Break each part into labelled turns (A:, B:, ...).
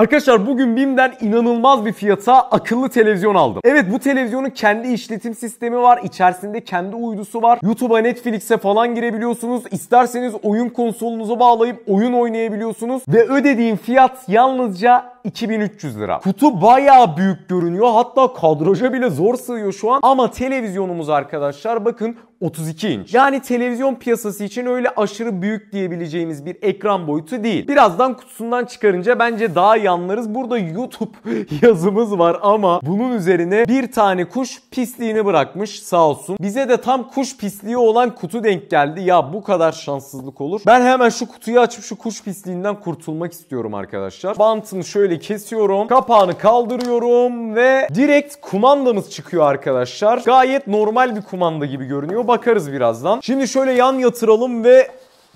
A: Arkadaşlar bugün BİM'den inanılmaz bir fiyata akıllı televizyon aldım. Evet bu televizyonun kendi işletim sistemi var. içerisinde kendi uydusu var. YouTube'a, Netflix'e falan girebiliyorsunuz. İsterseniz oyun konsolunuza bağlayıp oyun oynayabiliyorsunuz. Ve ödediğim fiyat yalnızca 2300 lira. Kutu baya büyük görünüyor. Hatta kadraja bile zor sığıyor şu an. Ama televizyonumuz arkadaşlar bakın 32 inç. Yani televizyon piyasası için öyle aşırı büyük diyebileceğimiz bir ekran boyutu değil. Birazdan kutusundan çıkarınca bence daha iyi anlarız. Burada YouTube yazımız var ama bunun üzerine bir tane kuş pisliğini bırakmış sağ olsun. Bize de tam kuş pisliği olan kutu denk geldi. Ya bu kadar şanssızlık olur. Ben hemen şu kutuyu açıp şu kuş pisliğinden kurtulmak istiyorum arkadaşlar. Bantını şöyle şöyle kesiyorum. Kapağını kaldırıyorum ve direkt kumandamız çıkıyor arkadaşlar. Gayet normal bir kumanda gibi görünüyor. Bakarız birazdan. Şimdi şöyle yan yatıralım ve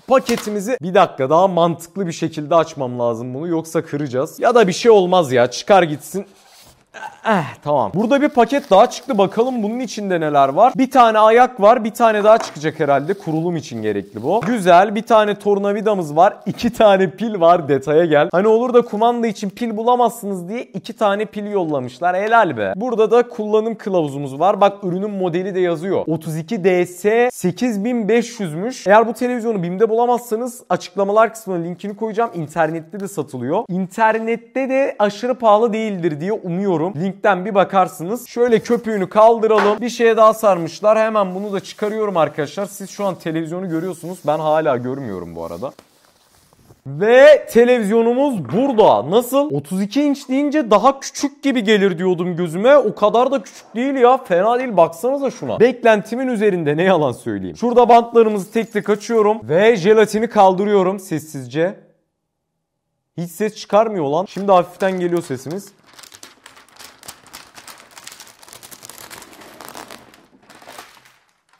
A: paketimizi bir dakika daha mantıklı bir şekilde açmam lazım bunu yoksa kıracağız. Ya da bir şey olmaz ya çıkar gitsin Eh tamam. Burada bir paket daha çıktı. Bakalım bunun içinde neler var. Bir tane ayak var. Bir tane daha çıkacak herhalde. Kurulum için gerekli bu. Güzel. Bir tane tornavidamız var. İki tane pil var. Detaya gel. Hani olur da kumanda için pil bulamazsınız diye iki tane pil yollamışlar. Helal be. Burada da kullanım kılavuzumuz var. Bak ürünün modeli de yazıyor. 32DS 8500'müş. Eğer bu televizyonu BİM'de bulamazsanız açıklamalar kısmına linkini koyacağım. İnternette de satılıyor. İnternette de aşırı pahalı değildir diye umuyorum düşünüyorum. Linkten bir bakarsınız. Şöyle köpüğünü kaldıralım. Bir şeye daha sarmışlar. Hemen bunu da çıkarıyorum arkadaşlar. Siz şu an televizyonu görüyorsunuz. Ben hala görmüyorum bu arada. Ve televizyonumuz burada. Nasıl? 32 inç deyince daha küçük gibi gelir diyordum gözüme. O kadar da küçük değil ya. Fena değil baksanıza şuna. Beklentimin üzerinde ne yalan söyleyeyim. Şurada bantlarımızı tek tek açıyorum. Ve jelatini kaldırıyorum sessizce. Hiç ses çıkarmıyor lan. Şimdi hafiften geliyor sesimiz.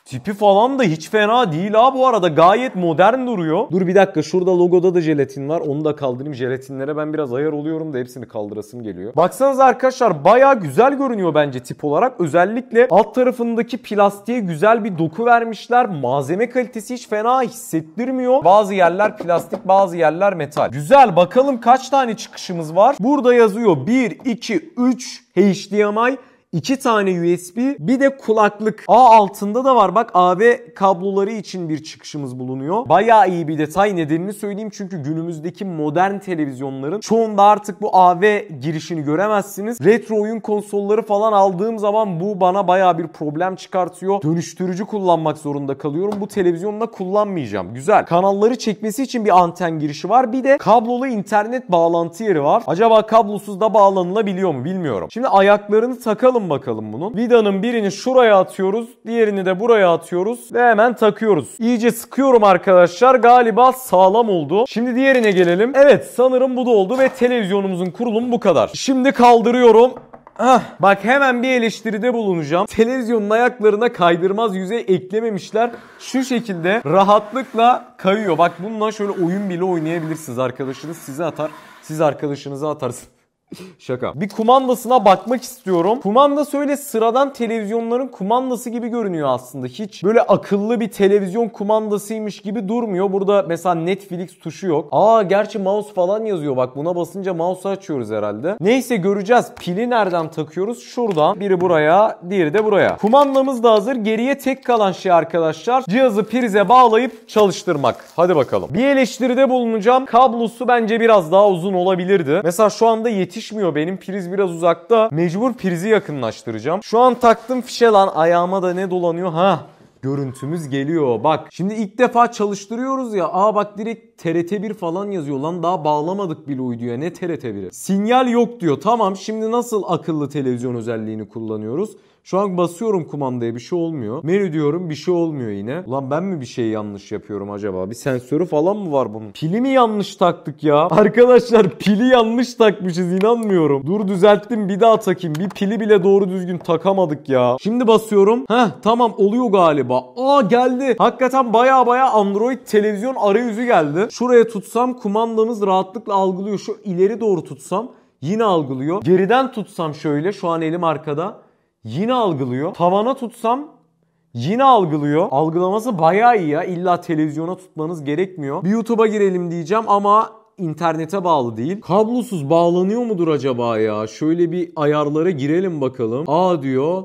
A: Tipi falan da hiç fena değil ha bu arada. Gayet modern duruyor. Dur bir dakika şurada logoda da jelatin var. Onu da kaldırayım. Jelatinlere ben biraz ayar oluyorum da hepsini kaldırasım geliyor. Baksanız arkadaşlar baya güzel görünüyor bence tip olarak. Özellikle alt tarafındaki plastiğe güzel bir doku vermişler. Malzeme kalitesi hiç fena hissettirmiyor. Bazı yerler plastik bazı yerler metal. Güzel bakalım kaç tane çıkışımız var. Burada yazıyor 1, 2, 3 HDMI 2 tane USB bir de kulaklık. A altında da var bak AB kabloları için bir çıkışımız bulunuyor. Baya iyi bir detay nedenini söyleyeyim çünkü günümüzdeki modern televizyonların çoğunda artık bu AV girişini göremezsiniz. Retro oyun konsolları falan aldığım zaman bu bana baya bir problem çıkartıyor. Dönüştürücü kullanmak zorunda kalıyorum. Bu televizyonla kullanmayacağım. Güzel. Kanalları çekmesi için bir anten girişi var. Bir de kablolu internet bağlantı yeri var. Acaba kablosuz da bağlanılabiliyor mu bilmiyorum. Şimdi ayaklarını takalım Yapalım bakalım bunun. Vidanın birini şuraya atıyoruz. Diğerini de buraya atıyoruz. Ve hemen takıyoruz. İyice sıkıyorum arkadaşlar. Galiba sağlam oldu. Şimdi diğerine gelelim. Evet sanırım bu da oldu ve televizyonumuzun kurulumu bu kadar. Şimdi kaldırıyorum. Ah, bak hemen bir eleştiride bulunacağım. Televizyonun ayaklarına kaydırmaz yüzey eklememişler. Şu şekilde rahatlıkla kayıyor. Bak bununla şöyle oyun bile oynayabilirsiniz arkadaşınız size atar. Siz arkadaşınıza atarsınız. Şaka. Bir kumandasına bakmak istiyorum. Kumanda öyle sıradan televizyonların kumandası gibi görünüyor aslında. Hiç böyle akıllı bir televizyon kumandasıymış gibi durmuyor. Burada mesela Netflix tuşu yok. Aa gerçi mouse falan yazıyor. Bak buna basınca mouse açıyoruz herhalde. Neyse göreceğiz. Pili nereden takıyoruz? Şuradan. Biri buraya, diğeri de buraya. Kumandamız da hazır. Geriye tek kalan şey arkadaşlar cihazı prize bağlayıp çalıştırmak. Hadi bakalım. Bir eleştiride bulunacağım. Kablosu bence biraz daha uzun olabilirdi. Mesela şu anda yetiş yetişmiyor. Benim priz biraz uzakta. Mecbur prizi yakınlaştıracağım. Şu an taktım fişe lan ayağıma da ne dolanıyor ha. Görüntümüz geliyor bak. Şimdi ilk defa çalıştırıyoruz ya. Aa bak direkt TRT1 falan yazıyor. Lan daha bağlamadık bile uyduya ne TRT1'i. Sinyal yok diyor. Tamam şimdi nasıl akıllı televizyon özelliğini kullanıyoruz? Şu an basıyorum kumandaya bir şey olmuyor. Menü diyorum bir şey olmuyor yine. Ulan ben mi bir şey yanlış yapıyorum acaba? Bir sensörü falan mı var bunun? Pili mi yanlış taktık ya? Arkadaşlar pili yanlış takmışız inanmıyorum. Dur düzelttim bir daha takayım. Bir pili bile doğru düzgün takamadık ya. Şimdi basıyorum. Heh tamam oluyor galiba. Aa geldi. Hakikaten baya baya Android televizyon arayüzü geldi şuraya tutsam kumandanız rahatlıkla algılıyor. Şu ileri doğru tutsam yine algılıyor. Geriden tutsam şöyle şu an elim arkada yine algılıyor. Tavana tutsam yine algılıyor. Algılaması bayağı iyi ya. İlla televizyona tutmanız gerekmiyor. Bir YouTube'a girelim diyeceğim ama internete bağlı değil. Kablosuz bağlanıyor mudur acaba ya? Şöyle bir ayarlara girelim bakalım. A diyor.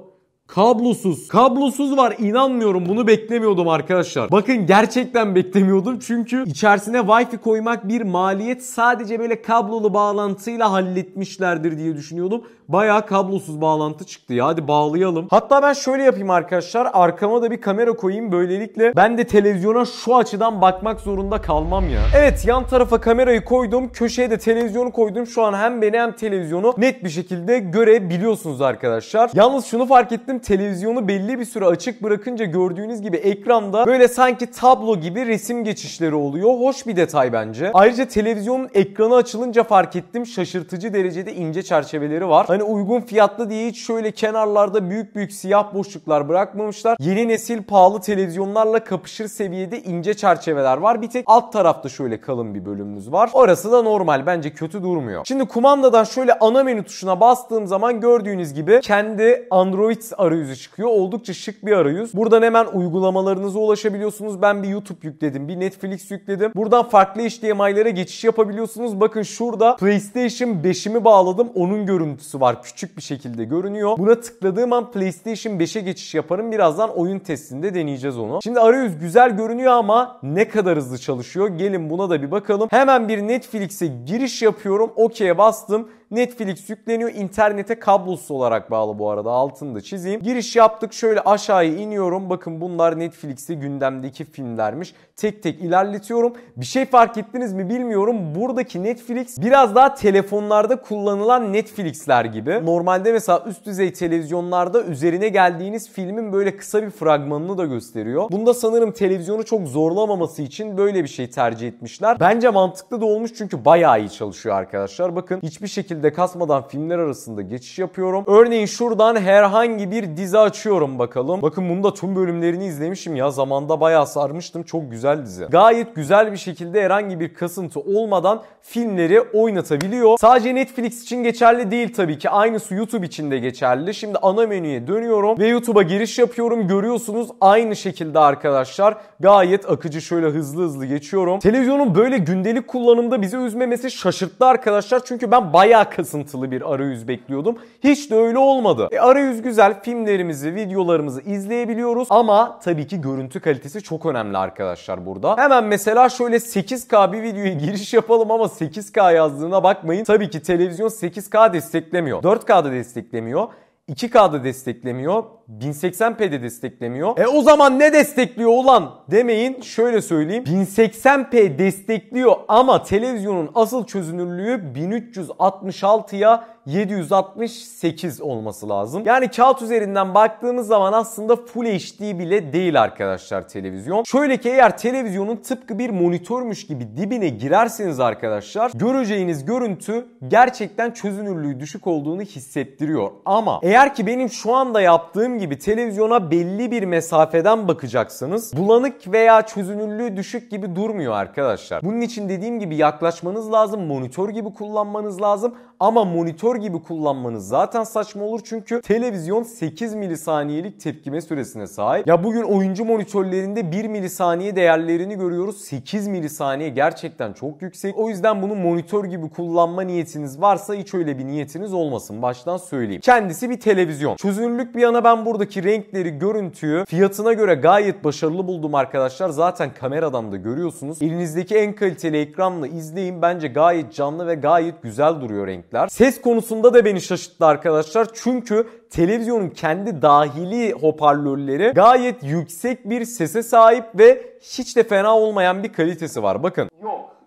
A: Kablosuz. Kablosuz var inanmıyorum bunu beklemiyordum arkadaşlar. Bakın gerçekten beklemiyordum çünkü içerisine wifi koymak bir maliyet sadece böyle kablolu bağlantıyla halletmişlerdir diye düşünüyordum. Baya kablosuz bağlantı çıktı ya hadi bağlayalım. Hatta ben şöyle yapayım arkadaşlar arkama da bir kamera koyayım böylelikle ben de televizyona şu açıdan bakmak zorunda kalmam ya. Evet yan tarafa kamerayı koydum köşeye de televizyonu koydum şu an hem beni hem televizyonu net bir şekilde görebiliyorsunuz arkadaşlar. Yalnız şunu fark ettim televizyonu belli bir süre açık bırakınca gördüğünüz gibi ekranda böyle sanki tablo gibi resim geçişleri oluyor. Hoş bir detay bence. Ayrıca televizyonun ekranı açılınca fark ettim şaşırtıcı derecede ince çerçeveleri var. Hani uygun fiyatlı diye hiç şöyle kenarlarda büyük büyük siyah boşluklar bırakmamışlar. Yeni nesil pahalı televizyonlarla kapışır seviyede ince çerçeveler var. Bir tek alt tarafta şöyle kalın bir bölümümüz var. Orası da normal bence kötü durmuyor. Şimdi kumandadan şöyle ana menü tuşuna bastığım zaman gördüğünüz gibi kendi Android arayüzü arayüzü çıkıyor. Oldukça şık bir arayüz. Buradan hemen uygulamalarınıza ulaşabiliyorsunuz. Ben bir YouTube yükledim, bir Netflix yükledim. Buradan farklı HDMI'lere geçiş yapabiliyorsunuz. Bakın şurada PlayStation 5'imi bağladım. Onun görüntüsü var. Küçük bir şekilde görünüyor. Buna tıkladığım an PlayStation 5'e geçiş yaparım. Birazdan oyun testinde deneyeceğiz onu. Şimdi arayüz güzel görünüyor ama ne kadar hızlı çalışıyor? Gelin buna da bir bakalım. Hemen bir Netflix'e giriş yapıyorum. OK'ye bastım. Netflix yükleniyor. İnternete kablosuz olarak bağlı bu arada. Altını da çizeyim. Giriş yaptık. Şöyle aşağıya iniyorum. Bakın bunlar Netflix'te gündemdeki filmlermiş. Tek tek ilerletiyorum. Bir şey fark ettiniz mi bilmiyorum. Buradaki Netflix biraz daha telefonlarda kullanılan Netflix'ler gibi. Normalde mesela üst düzey televizyonlarda üzerine geldiğiniz filmin böyle kısa bir fragmanını da gösteriyor. Bunda sanırım televizyonu çok zorlamaması için böyle bir şey tercih etmişler. Bence mantıklı da olmuş çünkü bayağı iyi çalışıyor arkadaşlar. Bakın hiçbir şekilde şekilde kasmadan filmler arasında geçiş yapıyorum. Örneğin şuradan herhangi bir dizi açıyorum bakalım. Bakın bunu da tüm bölümlerini izlemişim ya. Zamanda bayağı sarmıştım. Çok güzel dizi. Gayet güzel bir şekilde herhangi bir kasıntı olmadan filmleri oynatabiliyor. Sadece Netflix için geçerli değil tabii ki. Aynısı YouTube için de geçerli. Şimdi ana menüye dönüyorum ve YouTube'a giriş yapıyorum. Görüyorsunuz aynı şekilde arkadaşlar. Gayet akıcı şöyle hızlı hızlı geçiyorum. Televizyonun böyle gündelik kullanımda bizi üzmemesi şaşırttı arkadaşlar. Çünkü ben bayağı kasıntılı bir arayüz bekliyordum. Hiç de öyle olmadı. E, arayüz güzel. Filmlerimizi, videolarımızı izleyebiliyoruz ama tabii ki görüntü kalitesi çok önemli arkadaşlar burada. Hemen mesela şöyle 8K bir videoya giriş yapalım ama 8K yazdığına bakmayın. Tabii ki televizyon 8K desteklemiyor. 4K'da desteklemiyor. 2K'da desteklemiyor. 1080p de desteklemiyor. E o zaman ne destekliyor ulan demeyin. Şöyle söyleyeyim. 1080p destekliyor ama televizyonun asıl çözünürlüğü 1366'ya 768 olması lazım. Yani kağıt üzerinden baktığımız zaman aslında Full HD bile değil arkadaşlar televizyon. Şöyle ki eğer televizyonun tıpkı bir monitörmüş gibi dibine girerseniz arkadaşlar göreceğiniz görüntü gerçekten çözünürlüğü düşük olduğunu hissettiriyor. Ama eğer ki benim şu anda yaptığım gibi televizyona belli bir mesafeden bakacaksınız. Bulanık veya çözünürlüğü düşük gibi durmuyor arkadaşlar. Bunun için dediğim gibi yaklaşmanız lazım, monitör gibi kullanmanız lazım ama monitör gibi kullanmanız zaten saçma olur çünkü televizyon 8 milisaniyelik tepkime süresine sahip. Ya bugün oyuncu monitörlerinde 1 milisaniye değerlerini görüyoruz. 8 milisaniye gerçekten çok yüksek. O yüzden bunu monitör gibi kullanma niyetiniz varsa hiç öyle bir niyetiniz olmasın. Baştan söyleyeyim. Kendisi bir televizyon. Çözünürlük bir yana ben buradaki renkleri, görüntüyü fiyatına göre gayet başarılı buldum arkadaşlar. Zaten kameradan da görüyorsunuz. Elinizdeki en kaliteli ekranla izleyin. Bence gayet canlı ve gayet güzel duruyor renk içerikler. Ses konusunda da beni şaşırttı arkadaşlar. Çünkü televizyonun kendi dahili hoparlörleri gayet yüksek bir sese sahip ve hiç de fena olmayan bir kalitesi var. Bakın. Yok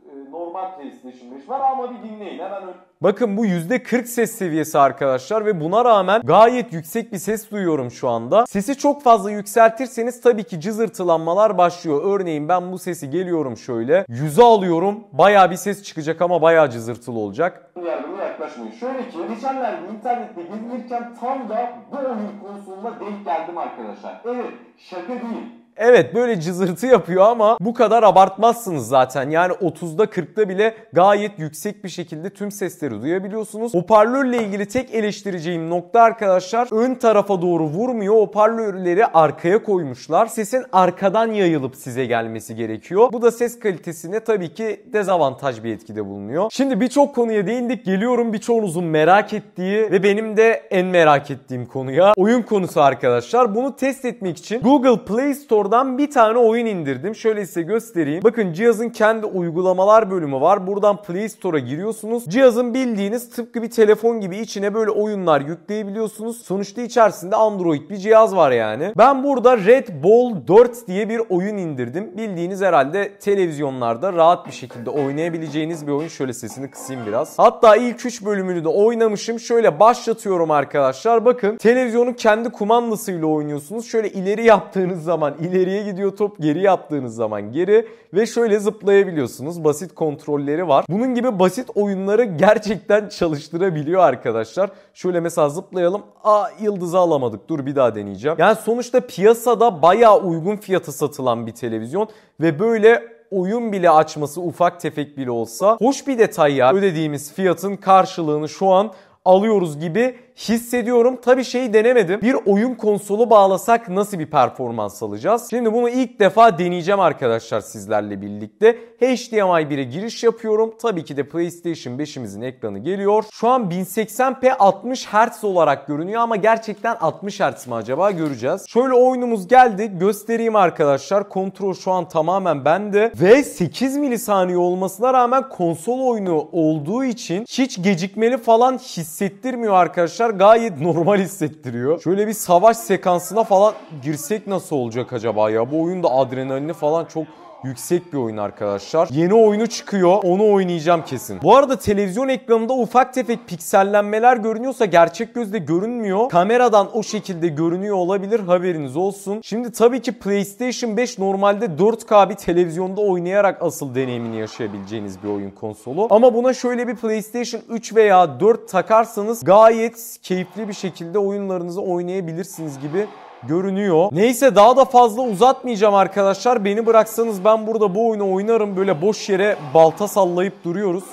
A: playlist var ama bir dinleyin hemen ön... Bakın bu %40 ses seviyesi arkadaşlar ve buna rağmen gayet yüksek bir ses duyuyorum şu anda. Sesi çok fazla yükseltirseniz tabii ki cızırtılanmalar başlıyor. Örneğin ben bu sesi geliyorum şöyle. Yüze alıyorum. Baya bir ses çıkacak ama baya cızırtılı olacak. Yardımına yaklaşmayın. Şöyle ki geçenlerde internette gezinirken tam da bu oyun konsoluna denk geldim arkadaşlar. Evet şaka değil. Evet böyle cızırtı yapıyor ama bu kadar abartmazsınız zaten. Yani 30'da 40'da bile gayet yüksek bir şekilde tüm sesleri duyabiliyorsunuz. Hoparlörle ilgili tek eleştireceğim nokta arkadaşlar ön tarafa doğru vurmuyor. Hoparlörleri arkaya koymuşlar. Sesin arkadan yayılıp size gelmesi gerekiyor. Bu da ses kalitesine tabii ki dezavantaj bir etkide bulunuyor. Şimdi birçok konuya değindik. Geliyorum birçoğunuzun merak ettiği ve benim de en merak ettiğim konuya. Oyun konusu arkadaşlar. Bunu test etmek için Google Play Store Store'dan bir tane oyun indirdim. Şöyle size göstereyim. Bakın cihazın kendi uygulamalar bölümü var. Buradan Play Store'a giriyorsunuz. Cihazın bildiğiniz tıpkı bir telefon gibi içine böyle oyunlar yükleyebiliyorsunuz. Sonuçta içerisinde Android bir cihaz var yani. Ben burada Red Ball 4 diye bir oyun indirdim. Bildiğiniz herhalde televizyonlarda rahat bir şekilde oynayabileceğiniz bir oyun. Şöyle sesini kısayım biraz. Hatta ilk 3 bölümünü de oynamışım. Şöyle başlatıyorum arkadaşlar. Bakın televizyonu kendi kumandasıyla oynuyorsunuz. Şöyle ileri yaptığınız zaman ileri ileriye gidiyor top. geri yaptığınız zaman geri ve şöyle zıplayabiliyorsunuz. Basit kontrolleri var. Bunun gibi basit oyunları gerçekten çalıştırabiliyor arkadaşlar. Şöyle mesela zıplayalım. a yıldızı alamadık. Dur bir daha deneyeceğim. Yani sonuçta piyasada bayağı uygun fiyatı satılan bir televizyon ve böyle oyun bile açması ufak tefek bile olsa hoş bir detay ya. Ödediğimiz fiyatın karşılığını şu an alıyoruz gibi hissediyorum. Tabii şeyi denemedim. Bir oyun konsolu bağlasak nasıl bir performans alacağız? Şimdi bunu ilk defa deneyeceğim arkadaşlar sizlerle birlikte. HDMI 1'e giriş yapıyorum. Tabii ki de PlayStation 5'imizin ekranı geliyor. Şu an 1080p 60 Hz olarak görünüyor ama gerçekten 60 Hz mi acaba göreceğiz. Şöyle oyunumuz geldi. Göstereyim arkadaşlar. Kontrol şu an tamamen bende. Ve 8 milisaniye olmasına rağmen konsol oyunu olduğu için hiç gecikmeli falan hissettirmiyor arkadaşlar arkadaşlar gayet normal hissettiriyor. Şöyle bir savaş sekansına falan girsek nasıl olacak acaba ya? Bu oyunda adrenalini falan çok yüksek bir oyun arkadaşlar. Yeni oyunu çıkıyor. Onu oynayacağım kesin. Bu arada televizyon ekranında ufak tefek piksellenmeler görünüyorsa gerçek gözle görünmüyor. Kameradan o şekilde görünüyor olabilir. Haberiniz olsun. Şimdi tabii ki PlayStation 5 normalde 4K bir televizyonda oynayarak asıl deneyimini yaşayabileceğiniz bir oyun konsolu. Ama buna şöyle bir PlayStation 3 veya 4 takarsanız gayet keyifli bir şekilde oyunlarınızı oynayabilirsiniz gibi görünüyor. Neyse daha da fazla uzatmayacağım arkadaşlar. Beni bıraksanız ben burada bu oyunu oynarım. Böyle boş yere balta sallayıp duruyoruz.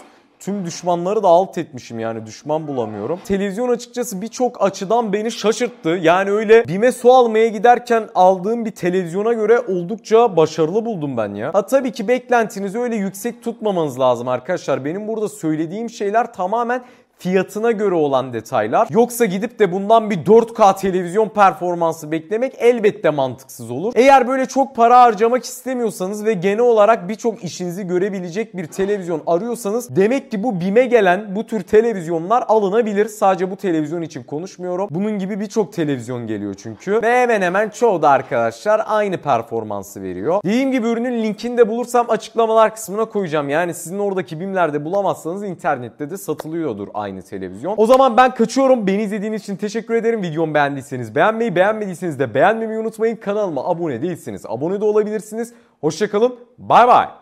A: Tüm düşmanları da alt etmişim yani düşman bulamıyorum. Televizyon açıkçası birçok açıdan beni şaşırttı. Yani öyle bime su almaya giderken aldığım bir televizyona göre oldukça başarılı buldum ben ya. Ha tabii ki beklentinizi öyle yüksek tutmamanız lazım arkadaşlar. Benim burada söylediğim şeyler tamamen fiyatına göre olan detaylar. Yoksa gidip de bundan bir 4K televizyon performansı beklemek elbette mantıksız olur. Eğer böyle çok para harcamak istemiyorsanız ve genel olarak birçok işinizi görebilecek bir televizyon arıyorsanız demek ki bu BİM'e gelen bu tür televizyonlar alınabilir. Sadece bu televizyon için konuşmuyorum. Bunun gibi birçok televizyon geliyor çünkü. Ve hemen hemen çoğu da arkadaşlar aynı performansı veriyor. Dediğim gibi ürünün linkini de bulursam açıklamalar kısmına koyacağım. Yani sizin oradaki BİM'lerde bulamazsanız internette de satılıyordur aynı aynı televizyon. O zaman ben kaçıyorum. Beni izlediğiniz için teşekkür ederim. Videomu beğendiyseniz beğenmeyi, beğenmediyseniz de beğenmemeyi unutmayın. Kanalıma abone değilseniz abone de olabilirsiniz. Hoşçakalın. Bay bay.